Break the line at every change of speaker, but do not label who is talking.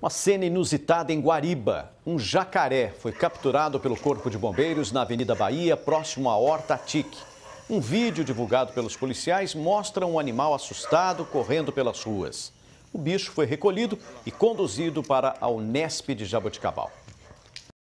Uma cena inusitada em Guariba. Um jacaré foi capturado pelo Corpo de Bombeiros na Avenida Bahia, próximo à Horta Tique. Um vídeo divulgado pelos policiais mostra um animal assustado correndo pelas ruas. O bicho foi recolhido e conduzido para a Unesp de Jaboticabal.